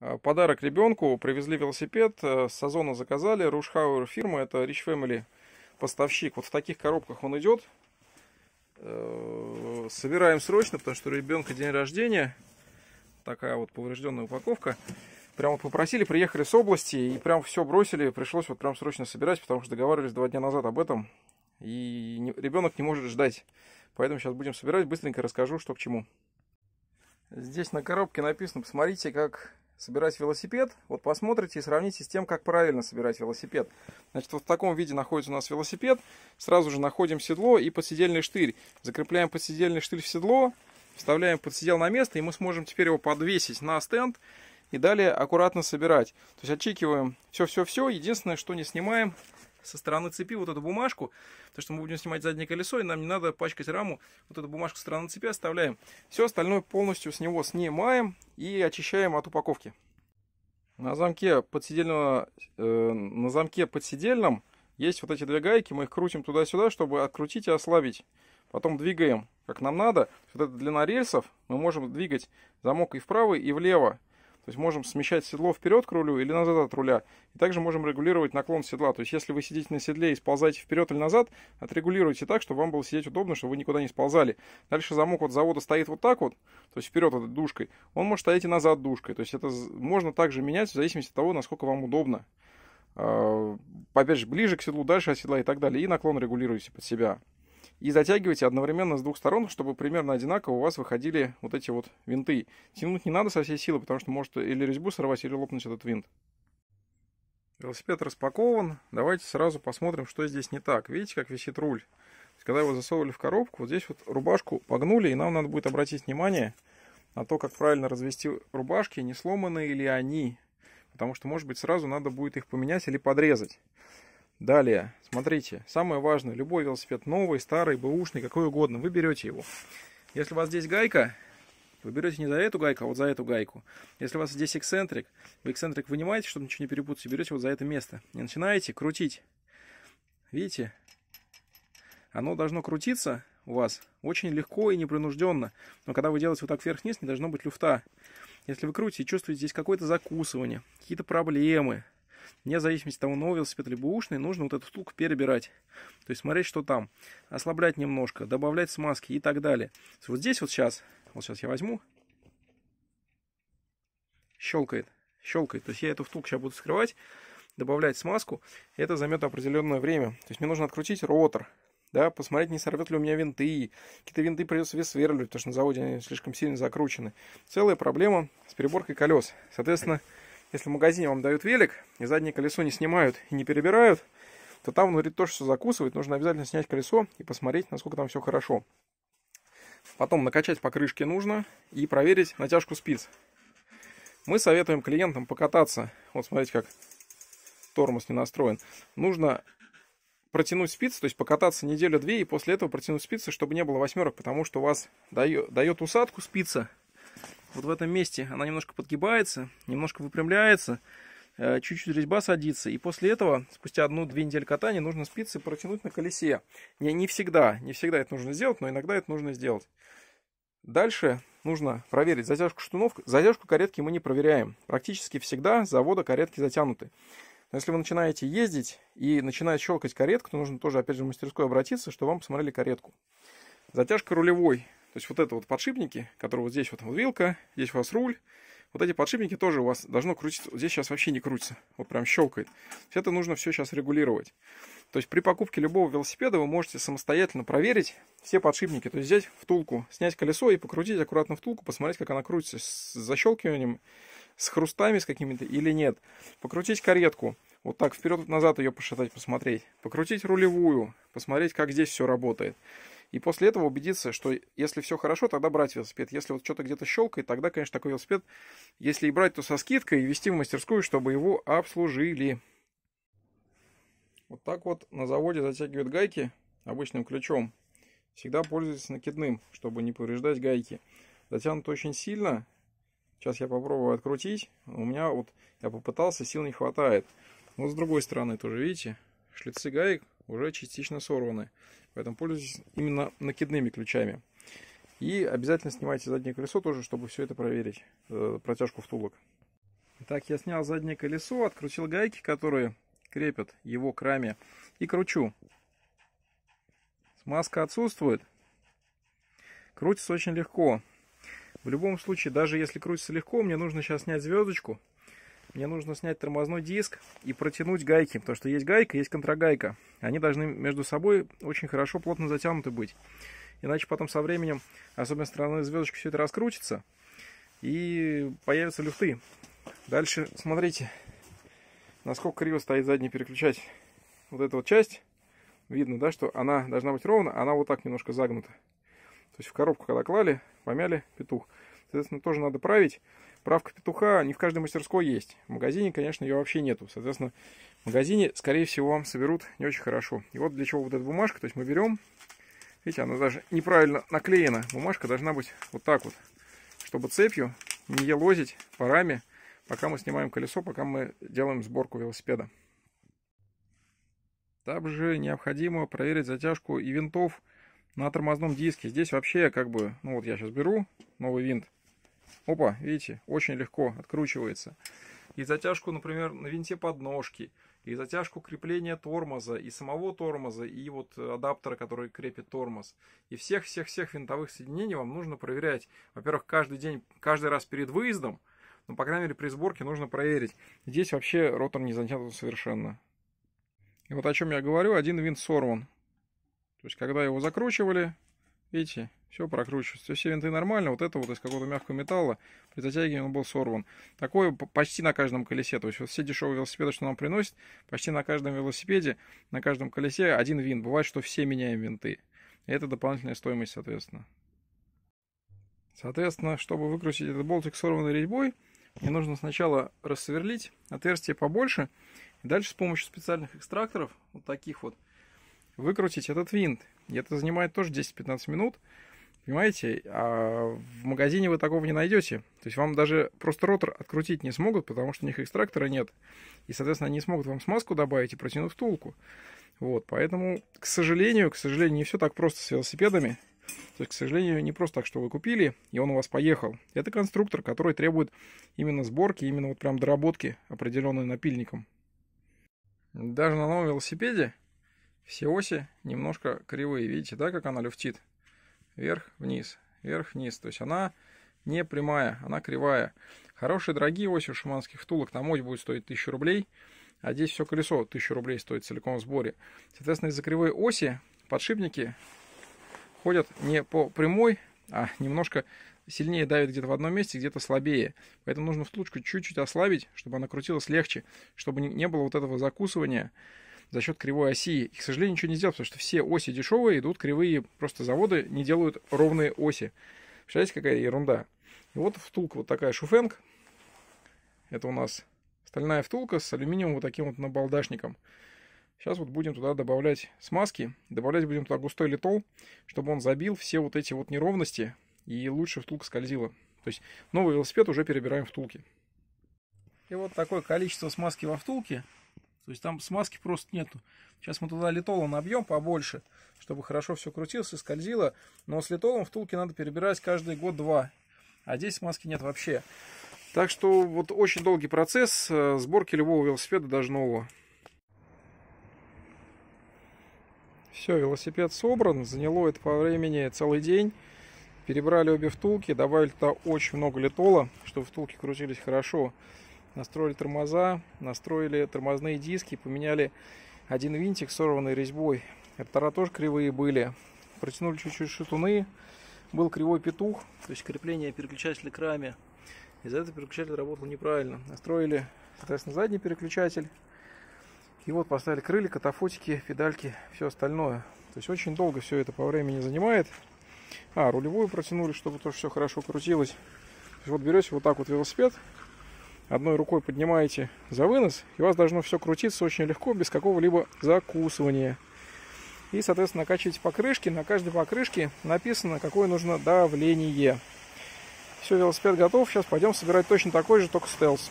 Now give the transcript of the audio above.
Э, подарок ребенку, привезли велосипед, э, с Сазона заказали, Рушхауэр фирма, это Rich Family поставщик. Вот в таких коробках он идет. Э, собираем срочно, потому что у ребенка день рождения. Такая вот поврежденная упаковка. Прямо попросили, приехали с области и прям все бросили. Пришлось вот прям срочно собирать, потому что договаривались два дня назад об этом. И ребенок не может ждать. Поэтому сейчас будем собирать. Быстренько расскажу, что к чему. Здесь на коробке написано, посмотрите, как собирать велосипед, вот посмотрите и сравните с тем, как правильно собирать велосипед. Значит, вот в таком виде находится у нас велосипед. Сразу же находим седло и подседельный штырь. Закрепляем подседельный штырь в седло, вставляем подседел на место, и мы сможем теперь его подвесить на стенд и далее аккуратно собирать. То есть отчекиваем все-все-все. Единственное, что не снимаем, со стороны цепи вот эту бумажку, потому что мы будем снимать заднее колесо, и нам не надо пачкать раму. Вот эту бумажку со стороны цепи оставляем. Все остальное полностью с него снимаем и очищаем от упаковки. На замке подсидельного, э, на замке подсидельном есть вот эти две гайки, мы их крутим туда-сюда, чтобы открутить и ослабить. Потом двигаем, как нам надо. Вот эта длина рельсов мы можем двигать замок и вправо, и влево есть можем смещать седло вперед к рулю или назад от руля. И также можем регулировать наклон седла. То есть если вы сидите на седле и сползаете вперед или назад, отрегулируйте так, чтобы вам было сидеть удобно, чтобы вы никуда не сползали. Дальше замок от завода стоит вот так вот, то есть вперед этой душкой. Он может стоять и назад душкой. То есть это можно также менять в зависимости от того, насколько вам удобно. А, опять же, ближе к седлу, дальше от седла и так далее. И наклон регулируйте под себя и затягивайте одновременно с двух сторон, чтобы примерно одинаково у вас выходили вот эти вот винты. Тянуть не надо со всей силы, потому что может или резьбу сорвать, или лопнуть этот винт. Велосипед распакован. Давайте сразу посмотрим, что здесь не так. Видите, как висит руль? Когда его засовывали в коробку, вот здесь вот рубашку погнули, и нам надо будет обратить внимание на то, как правильно развести рубашки, не сломанные ли они. Потому что, может быть, сразу надо будет их поменять или подрезать. Далее, смотрите, самое важное, любой велосипед, новый, старый, бэушный, какой угодно, вы берете его. Если у вас здесь гайка, вы берете не за эту гайку, а вот за эту гайку. Если у вас здесь эксцентрик, вы эксцентрик вынимаете, чтобы ничего не перепутать, и берете вот за это место. И начинаете крутить. Видите? Оно должно крутиться у вас очень легко и непринужденно. Но когда вы делаете вот так вверх-вниз, не должно быть люфта. Если вы крутите чувствуете здесь какое-то закусывание, какие-то проблемы, мне, в зависимости от того, новый велосипед либо ушный, нужно вот эту втулку перебирать. То есть смотреть, что там. Ослаблять немножко, добавлять смазки и так далее. Вот здесь вот сейчас, вот сейчас я возьму, щелкает, щелкает. То есть я эту втулку сейчас буду скрывать, добавлять смазку. Это займет определенное время. То есть мне нужно открутить ротор да, посмотреть, не сорвет ли у меня винты, какие-то винты придется сверлить, потому что на заводе они слишком сильно закручены. Целая проблема с переборкой колес. Соответственно, если в магазине вам дают велик, и заднее колесо не снимают и не перебирают, то там внутри тоже что закусывает, нужно обязательно снять колесо и посмотреть, насколько там все хорошо. Потом накачать покрышки нужно и проверить натяжку спиц. Мы советуем клиентам покататься, вот смотрите, как тормоз не настроен. Нужно протянуть спицы, то есть покататься неделю-две и после этого протянуть спицы, чтобы не было восьмерок, потому что у вас дает усадку спица, вот в этом месте она немножко подгибается, немножко выпрямляется, э, чуть-чуть резьба садится. И после этого, спустя одну-две недели катания, нужно спицы протянуть на колесе. Не, не всегда, не всегда это нужно сделать, но иногда это нужно сделать. Дальше нужно проверить затяжку штунов. Затяжку каретки мы не проверяем. Практически всегда завода каретки затянуты. Но если вы начинаете ездить и начинает щелкать каретку, то нужно тоже, опять же, в мастерскую обратиться, чтобы вам посмотрели каретку. Затяжка рулевой то есть вот это вот подшипники, которые вот здесь вот, вот вилка, здесь у вас руль, вот эти подшипники тоже у вас должно крутиться. здесь сейчас вообще не крутится, вот прям щелкает. Все это нужно все сейчас регулировать. То есть при покупке любого велосипеда вы можете самостоятельно проверить все подшипники. То есть взять втулку, снять колесо и покрутить аккуратно втулку, посмотреть, как она крутится с защелкиванием, с хрустами с какими-то или нет. Покрутить каретку, вот так вперед-назад ее пошатать, посмотреть. Покрутить рулевую, посмотреть, как здесь все работает. И после этого убедиться, что если все хорошо, тогда брать велосипед. Если вот что-то где-то щелкает, тогда, конечно, такой велосипед, если и брать, то со скидкой и вести в мастерскую, чтобы его обслужили. Вот так вот на заводе затягивают гайки обычным ключом. Всегда пользуйтесь накидным, чтобы не повреждать гайки. Затянут очень сильно. Сейчас я попробую открутить. У меня вот, я попытался, сил не хватает. Вот с другой стороны тоже, видите, шлицы гаек уже частично сорваны. Поэтому пользуйтесь именно накидными ключами. И обязательно снимайте заднее колесо тоже, чтобы все это проверить, э, протяжку втулок. Так, я снял заднее колесо, открутил гайки, которые крепят его к раме, и кручу. Смазка отсутствует. Крутится очень легко. В любом случае, даже если крутится легко, мне нужно сейчас снять звездочку, мне нужно снять тормозной диск и протянуть гайки, потому что есть гайка, есть контрагайка. Они должны между собой очень хорошо, плотно затянуты быть. Иначе потом со временем, особенно стороны звездочки, все это раскрутится и появятся люфты. Дальше смотрите, насколько криво стоит задний переключатель. Вот эта вот часть, видно, да, что она должна быть ровно, она вот так немножко загнута. То есть в коробку, когда клали, помяли петух. Соответственно, тоже надо править. Правка петуха не в каждой мастерской есть. В магазине, конечно, ее вообще нету. Соответственно, в магазине, скорее всего, вам соберут не очень хорошо. И вот для чего вот эта бумажка. То есть мы берем, видите, она даже неправильно наклеена. Бумажка должна быть вот так вот, чтобы цепью не елозить по раме, пока мы снимаем колесо, пока мы делаем сборку велосипеда. Также необходимо проверить затяжку и винтов на тормозном диске. Здесь вообще как бы, ну вот я сейчас беру новый винт, Опа, видите, очень легко откручивается. И затяжку, например, на винте подножки, и затяжку крепления тормоза, и самого тормоза, и вот адаптера, который крепит тормоз. И всех-всех-всех винтовых соединений вам нужно проверять. Во-первых, каждый день, каждый раз перед выездом, но, ну, по крайней мере, при сборке нужно проверить. Здесь вообще ротор не затянут совершенно. И вот о чем я говорю, один винт сорван. То есть, когда его закручивали, Видите, все прокручивается. То все винты нормально, вот это вот из какого-то мягкого металла, при затягивании он был сорван. Такое почти на каждом колесе, то есть вот все дешевые велосипеды, что нам приносят, почти на каждом велосипеде, на каждом колесе один винт. Бывает, что все меняем винты. И это дополнительная стоимость, соответственно. Соответственно, чтобы выкрутить этот болтик сорванной резьбой, мне нужно сначала рассверлить отверстие побольше, и дальше с помощью специальных экстракторов, вот таких вот, выкрутить этот винт. И это занимает тоже 10-15 минут. Понимаете? А в магазине вы такого не найдете. То есть вам даже просто ротор открутить не смогут, потому что у них экстрактора нет. И, соответственно, они не смогут вам смазку добавить и протянуть втулку. Вот, поэтому, к сожалению, к сожалению, не все так просто с велосипедами. То есть, к сожалению, не просто так, что вы купили, и он у вас поехал. Это конструктор, который требует именно сборки, именно вот прям доработки определенной напильником. Даже на новом велосипеде все оси немножко кривые. Видите, да, как она люфтит? Вверх-вниз, вверх-вниз. То есть она не прямая, она кривая. Хорошие, дорогие оси у шаманских втулок. Там ось будет стоить 1000 рублей, а здесь все колесо 1000 рублей стоит целиком в сборе. Соответственно, из-за кривой оси подшипники ходят не по прямой, а немножко сильнее давит где-то в одном месте, где-то слабее. Поэтому нужно втулочку чуть-чуть ослабить, чтобы она крутилась легче, чтобы не было вот этого закусывания за счет кривой оси. И, к сожалению, ничего не сделать, потому что все оси дешевые идут кривые, просто заводы не делают ровные оси. Представляете, какая ерунда. И вот втулка вот такая шуфенг. Это у нас стальная втулка с алюминиевым вот таким вот набалдашником. Сейчас вот будем туда добавлять смазки. Добавлять будем туда густой литол, чтобы он забил все вот эти вот неровности и лучше втулка скользила. То есть новый велосипед уже перебираем втулки. И вот такое количество смазки во втулке то есть там смазки просто нету. Сейчас мы туда литола набьем побольше, чтобы хорошо все крутилось и скользило. Но с литолом втулки надо перебирать каждый год-два. А здесь смазки нет вообще. Так что вот очень долгий процесс э, сборки любого велосипеда, даже нового. Все, велосипед собран. Заняло это по времени целый день. Перебрали обе втулки, добавили туда очень много литола, чтобы втулки крутились хорошо настроили тормоза, настроили тормозные диски, поменяли один винтик сорванный резьбой. Ротора тоже кривые были. Протянули чуть-чуть шатуны. Был кривой петух, то есть крепление переключателя к раме. Из-за этого переключатель работал неправильно. Настроили, соответственно, задний переключатель. И вот поставили крылья, катафотики, педальки, все остальное. То есть очень долго все это по времени занимает. А, рулевую протянули, чтобы тоже все хорошо крутилось. То есть вот берете вот так вот велосипед, одной рукой поднимаете за вынос, и у вас должно все крутиться очень легко, без какого-либо закусывания. И, соответственно, накачивайте покрышки. На каждой покрышке написано, какое нужно давление. Все, велосипед готов. Сейчас пойдем собирать точно такой же, только стелс.